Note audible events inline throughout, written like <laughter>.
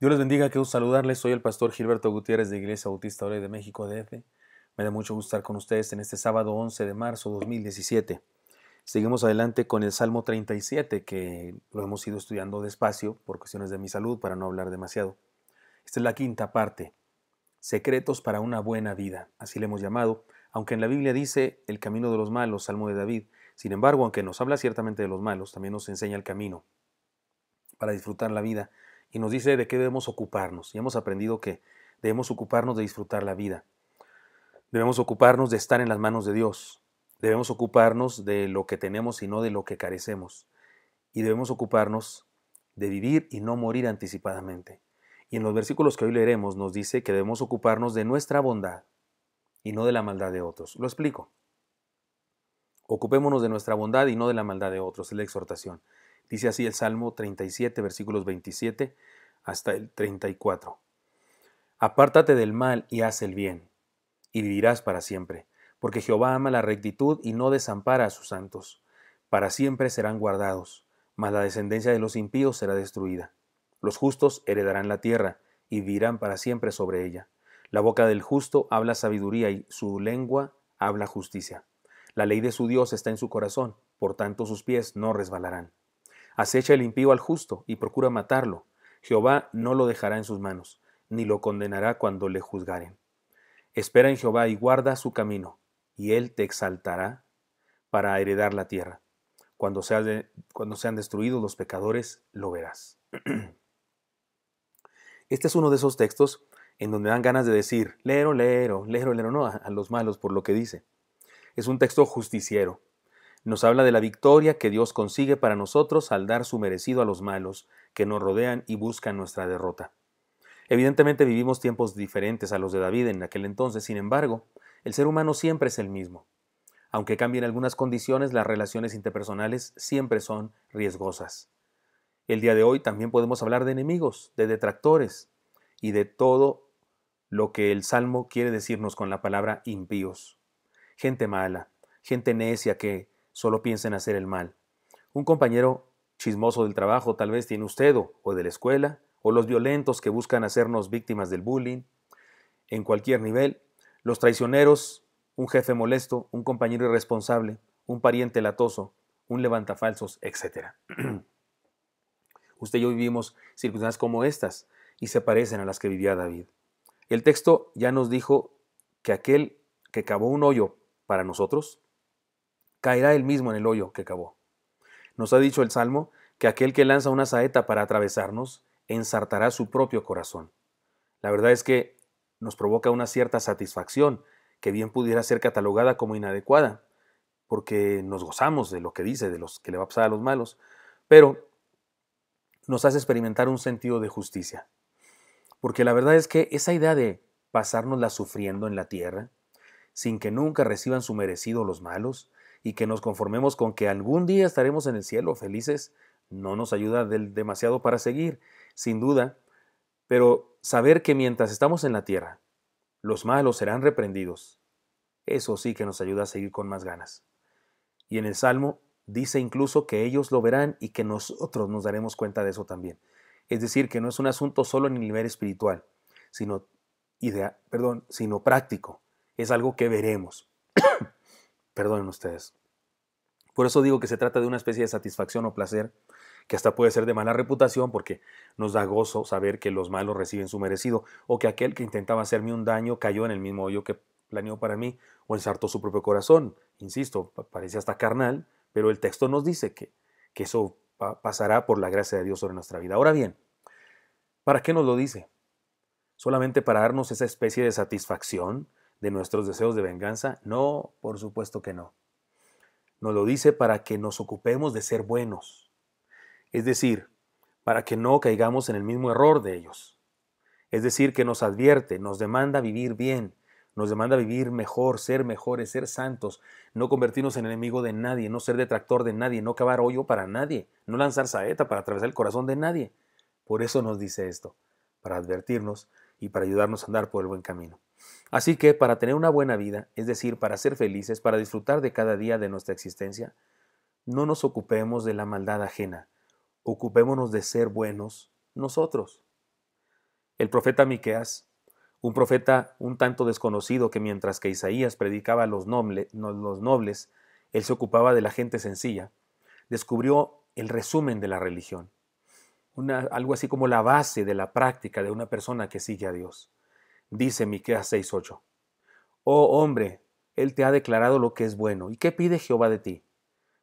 Dios les bendiga, quiero saludarles. Soy el pastor Gilberto Gutiérrez de Iglesia Bautista de México DF. Me da mucho gusto estar con ustedes en este sábado 11 de marzo 2017. Seguimos adelante con el Salmo 37, que lo hemos ido estudiando despacio por cuestiones de mi salud para no hablar demasiado. Esta es la quinta parte. Secretos para una buena vida, así le hemos llamado, aunque en la Biblia dice el camino de los malos, Salmo de David. Sin embargo, aunque nos habla ciertamente de los malos, también nos enseña el camino para disfrutar la vida y nos dice de qué debemos ocuparnos. Y hemos aprendido que debemos ocuparnos de disfrutar la vida. Debemos ocuparnos de estar en las manos de Dios. Debemos ocuparnos de lo que tenemos y no de lo que carecemos. Y debemos ocuparnos de vivir y no morir anticipadamente. Y en los versículos que hoy leeremos nos dice que debemos ocuparnos de nuestra bondad y no de la maldad de otros. Lo explico. Ocupémonos de nuestra bondad y no de la maldad de otros, es la exhortación. Dice así el Salmo 37, versículos 27 hasta el 34. Apártate del mal y haz el bien, y vivirás para siempre, porque Jehová ama la rectitud y no desampara a sus santos. Para siempre serán guardados, mas la descendencia de los impíos será destruida. Los justos heredarán la tierra y vivirán para siempre sobre ella. La boca del justo habla sabiduría y su lengua habla justicia. La ley de su Dios está en su corazón, por tanto sus pies no resbalarán. Acecha el impío al justo y procura matarlo. Jehová no lo dejará en sus manos, ni lo condenará cuando le juzgaren. Espera en Jehová y guarda su camino, y él te exaltará para heredar la tierra. Cuando, sea cuando sean destruidos los pecadores, lo verás. <clears throat> Este es uno de esos textos en donde dan ganas de decir, lero, lero, lero, lero, no, a los malos por lo que dice. Es un texto justiciero, nos habla de la victoria que Dios consigue para nosotros al dar su merecido a los malos que nos rodean y buscan nuestra derrota. Evidentemente vivimos tiempos diferentes a los de David en aquel entonces, sin embargo, el ser humano siempre es el mismo. Aunque cambien algunas condiciones, las relaciones interpersonales siempre son riesgosas. El día de hoy también podemos hablar de enemigos, de detractores y de todo lo que el Salmo quiere decirnos con la palabra impíos. Gente mala, gente necia que solo piensa hacer el mal. Un compañero chismoso del trabajo tal vez tiene usted o, o de la escuela, o los violentos que buscan hacernos víctimas del bullying. En cualquier nivel, los traicioneros, un jefe molesto, un compañero irresponsable, un pariente latoso, un levantafalsos, etc. <clears throat> Usted y yo vivimos circunstancias como estas y se parecen a las que vivía David. El texto ya nos dijo que aquel que cavó un hoyo para nosotros caerá él mismo en el hoyo que cavó. Nos ha dicho el Salmo que aquel que lanza una saeta para atravesarnos ensartará su propio corazón. La verdad es que nos provoca una cierta satisfacción que bien pudiera ser catalogada como inadecuada, porque nos gozamos de lo que dice, de los que le va a pasar a los malos, pero nos hace experimentar un sentido de justicia. Porque la verdad es que esa idea de pasárnosla sufriendo en la tierra, sin que nunca reciban su merecido los malos, y que nos conformemos con que algún día estaremos en el cielo felices no nos ayuda del demasiado para seguir, sin duda, pero saber que mientras estamos en la tierra, los malos serán reprendidos, eso sí que nos ayuda a seguir con más ganas. Y en el Salmo dice incluso que ellos lo verán y que nosotros nos daremos cuenta de eso también. Es decir, que no es un asunto solo en el nivel espiritual, sino, idea, perdón, sino práctico. Es algo que veremos. Perdonen ustedes. Por eso digo que se trata de una especie de satisfacción o placer que hasta puede ser de mala reputación porque nos da gozo saber que los malos reciben su merecido o que aquel que intentaba hacerme un daño cayó en el mismo hoyo que planeó para mí o ensartó su propio corazón. Insisto, parece hasta carnal, pero el texto nos dice que, eso pasará por la gracia de Dios sobre nuestra vida. Ahora bien, ¿para qué nos lo dice? ¿Solamente para darnos esa especie de satisfacción de nuestros deseos de venganza? No, por supuesto que no. Nos lo dice para que nos ocupemos de ser buenos. Es decir, para que no caigamos en el mismo error de ellos. Es decir, que nos advierte, nos demanda vivir bien, nos demanda vivir mejor, ser mejores, ser santos, no convertirnos en enemigo de nadie, no ser detractor de nadie, no cavar hoyo para nadie, no lanzar saeta para atravesar el corazón de nadie. Por eso nos dice esto para advertirnos y para ayudarnos a andar por el buen camino. Así que para tener una buena vida, es decir, para ser felices, para disfrutar de cada día de nuestra existencia, no nos ocupemos de la maldad ajena, ocupémonos de ser buenos nosotros. El profeta Miqueas, un profeta un tanto desconocido que mientras que Isaías predicaba a los, los nobles, él se ocupaba de la gente sencilla, descubrió el resumen de la religión algo así como la base de la práctica de una persona que sigue a Dios. Dice Miqueas 6:8. Oh hombre, él te ha declarado lo que es bueno. ¿Y qué pide Jehová de ti?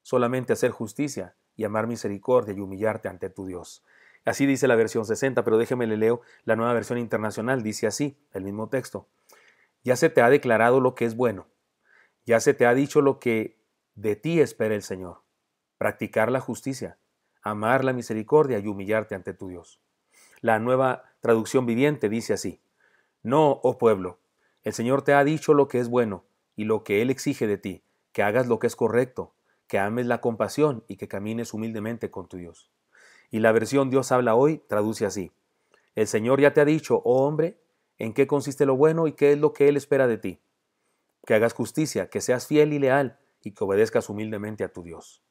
Solamente hacer justicia y amar misericordia y humillarte ante tu Dios. Así dice la versión 60, pero déjeme le leo la nueva versión internacional. Dice así, el mismo texto. Ya se te ha declarado lo que es bueno. Ya se te ha dicho lo que de ti espera el Señor. Practicar la justicia, amar la misericordia y humillarte ante tu Dios. La nueva traducción viviente dice así, No, oh pueblo, el Señor te ha dicho lo que es bueno y lo que Él exige de ti, que hagas lo que es correcto, que ames la compasión y que camines humildemente con tu Dios. Y la versión Dios habla hoy traduce así, El Señor ya te ha dicho, oh hombre, en qué consiste lo bueno y qué es lo que Él espera de ti, que hagas justicia, que seas fiel y leal y que obedezcas humildemente a tu Dios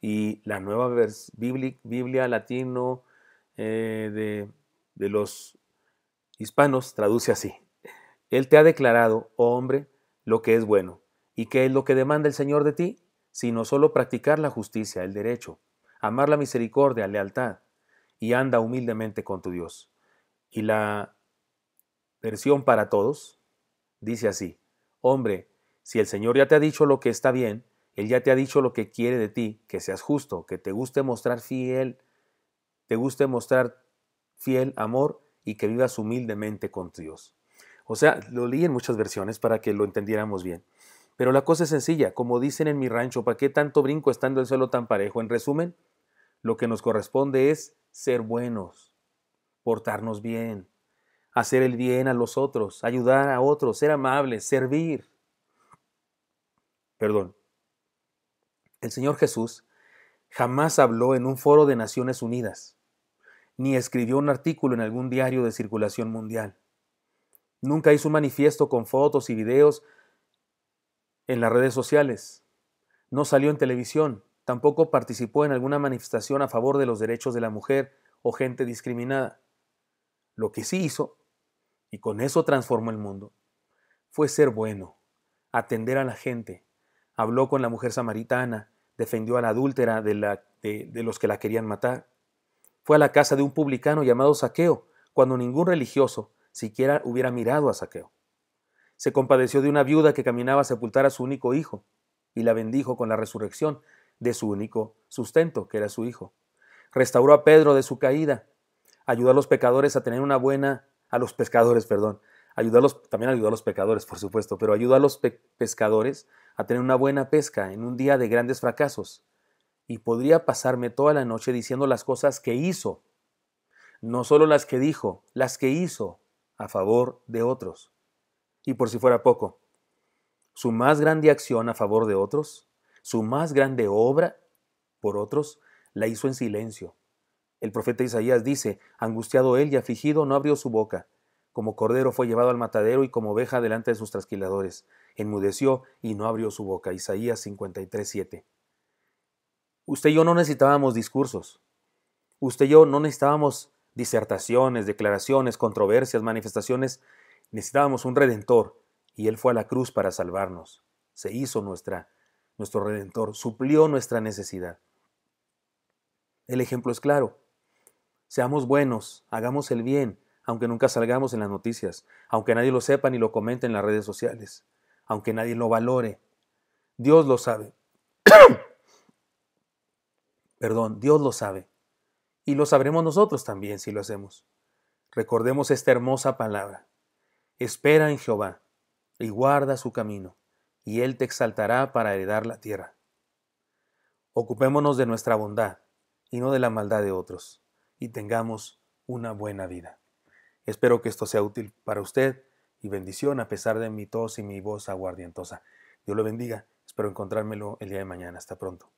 y la nueva Biblia, Biblia latino eh, de, los hispanos traduce así. Él te ha declarado, oh hombre, lo que es bueno. ¿Y qué es lo que demanda el Señor de ti? Sino solo practicar la justicia, el derecho, amar la misericordia, lealtad, y anda humildemente con tu Dios. Y la versión para todos dice así, hombre, si el Señor ya te ha dicho lo que está bien, él ya te ha dicho lo que quiere de ti, que seas justo, que te guste mostrar fiel, te guste mostrar fiel amor y que vivas humildemente con Dios. O sea, lo leí en muchas versiones para que lo entendiéramos bien. Pero la cosa es sencilla, como dicen en mi rancho, ¿para qué tanto brinco estando el suelo tan parejo? En resumen, lo que nos corresponde es ser buenos, portarnos bien, hacer el bien a los otros, ayudar a otros, ser amables, servir. Perdón, el Señor Jesús jamás habló en un foro de Naciones Unidas, ni escribió un artículo en algún diario de circulación mundial. Nunca hizo un manifiesto con fotos y videos en las redes sociales. No salió en televisión, tampoco participó en alguna manifestación a favor de los derechos de la mujer o gente discriminada. Lo que sí hizo, y con eso transformó el mundo, fue ser bueno, atender a la gente, habló con la mujer samaritana, defendió a la adúltera de, los que la querían matar. Fue a la casa de un publicano llamado Saqueo, cuando ningún religioso siquiera hubiera mirado a Saqueo. Se compadeció de una viuda que caminaba a sepultar a su único hijo y la bendijo con la resurrección de su único sustento, que era su hijo. Restauró a Pedro de su caída, ayudó a los pecadores a tener una buena, a los pescadores, perdón, también ayudó a los pecadores, por supuesto, pero ayuda a los pescadores a tener una buena pesca en un día de grandes fracasos. Y podría pasarme toda la noche diciendo las cosas que hizo, no solo las que dijo, las que hizo a favor de otros. Y por si fuera poco, su más grande acción a favor de otros, su más grande obra por otros, la hizo en silencio. El profeta Isaías dice, angustiado él y afligido, no abrió su boca como cordero fue llevado al matadero y como oveja delante de sus trasquiladores. Enmudeció y no abrió su boca. Isaías 53:7. Usted y yo no necesitábamos discursos. Usted y yo no necesitábamos disertaciones, declaraciones, controversias, manifestaciones. Necesitábamos un redentor y él fue a la cruz para salvarnos. Se hizo nuestra nuestro redentor suplió nuestra necesidad. El ejemplo es claro. Seamos buenos, hagamos el bien, aunque nunca salgamos en las noticias, aunque nadie lo sepa ni lo comente en las redes sociales, aunque nadie lo valore. Dios lo sabe. <coughs> Perdón, Dios lo sabe. Y lo sabremos nosotros también si lo hacemos. Recordemos esta hermosa palabra. Espera en Jehová y guarda su camino, y Él te exaltará para heredar la tierra. Ocupémonos de nuestra bondad y no de la maldad de otros, y tengamos una buena vida. Espero que esto sea útil para usted y bendición a pesar de mi tos y mi voz aguardientosa. Dios lo bendiga. Espero encontrármelo el día de mañana. Hasta pronto.